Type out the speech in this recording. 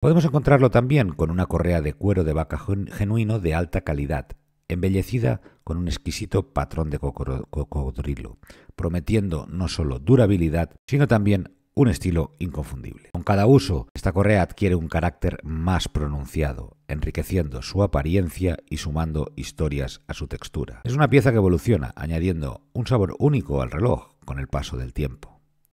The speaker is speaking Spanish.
Podemos encontrarlo también con una correa de cuero de vaca genuino de alta calidad, embellecida con un exquisito patrón de cocodrilo, prometiendo no solo durabilidad, sino también un estilo inconfundible. Con cada uso, esta correa adquiere un carácter más pronunciado, enriqueciendo su apariencia y sumando historias a su textura. Es una pieza que evoluciona, añadiendo un sabor único al reloj con el paso del tiempo.